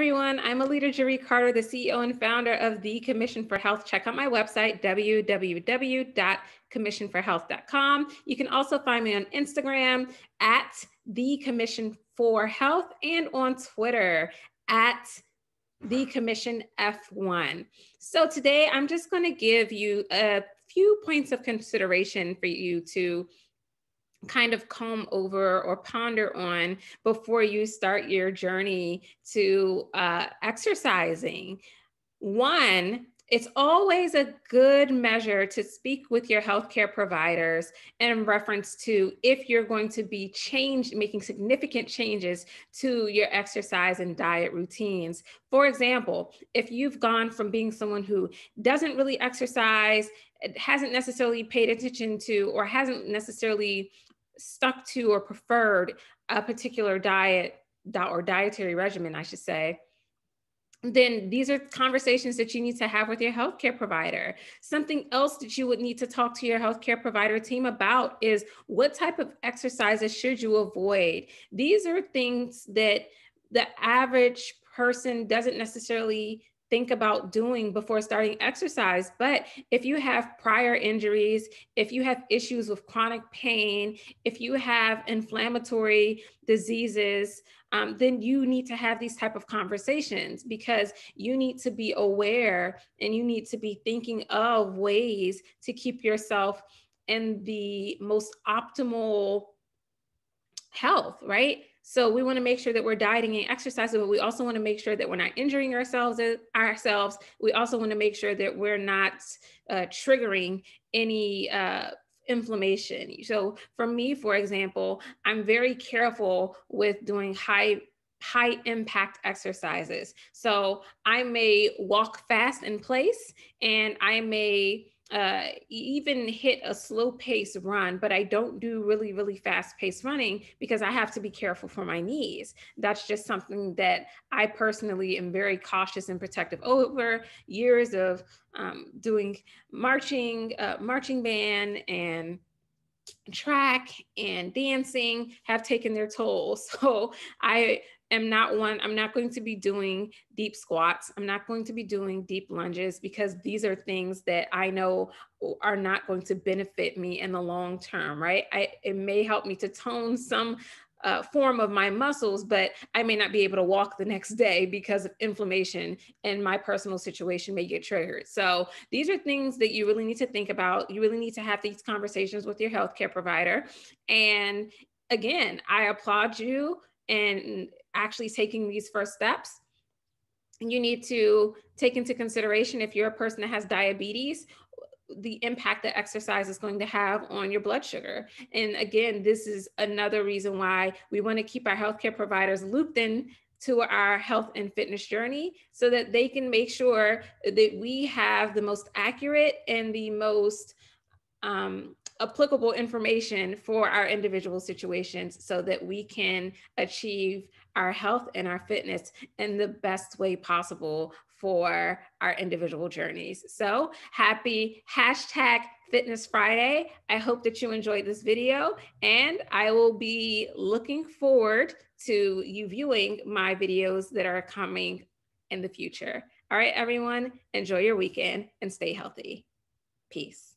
everyone. I'm Alita Jeree Carter, the CEO and founder of the Commission for Health. Check out my website, www.commissionforhealth.com. You can also find me on Instagram at the Commission for Health and on Twitter at the Commission F1. So today I'm just going to give you a few points of consideration for you to kind of comb over or ponder on before you start your journey to uh, exercising. One, it's always a good measure to speak with your healthcare providers in reference to if you're going to be change, making significant changes to your exercise and diet routines. For example, if you've gone from being someone who doesn't really exercise, hasn't necessarily paid attention to, or hasn't necessarily stuck to or preferred a particular diet or dietary regimen, I should say then these are conversations that you need to have with your healthcare provider. Something else that you would need to talk to your healthcare provider team about is what type of exercises should you avoid? These are things that the average person doesn't necessarily think about doing before starting exercise. But if you have prior injuries, if you have issues with chronic pain, if you have inflammatory diseases, um, then you need to have these type of conversations because you need to be aware and you need to be thinking of ways to keep yourself in the most optimal health, right? So we want to make sure that we're dieting and exercising, but we also want to make sure that we're not injuring ourselves. Ourselves. We also want to make sure that we're not uh, triggering any uh, inflammation. So for me, for example, I'm very careful with doing high high impact exercises. So I may walk fast in place, and I may uh, even hit a slow pace run, but I don't do really, really fast pace running because I have to be careful for my knees. That's just something that I personally am very cautious and protective over years of um, doing marching, uh, marching band, and track and dancing have taken their toll. So I am not one, I'm not going to be doing deep squats. I'm not going to be doing deep lunges because these are things that I know are not going to benefit me in the long term, right? I, it may help me to tone some uh, form of my muscles, but I may not be able to walk the next day because of inflammation and my personal situation may get triggered. So, these are things that you really need to think about. You really need to have these conversations with your healthcare provider. And again, I applaud you and actually taking these first steps you need to take into consideration if you're a person that has diabetes the impact that exercise is going to have on your blood sugar. And again, this is another reason why we want to keep our healthcare providers looped in to our health and fitness journey so that they can make sure that we have the most accurate and the most um, applicable information for our individual situations so that we can achieve our health and our fitness in the best way possible for our individual journeys. So happy hashtag Fitness Friday. I hope that you enjoyed this video and I will be looking forward to you viewing my videos that are coming in the future. All right, everyone, enjoy your weekend and stay healthy. Peace.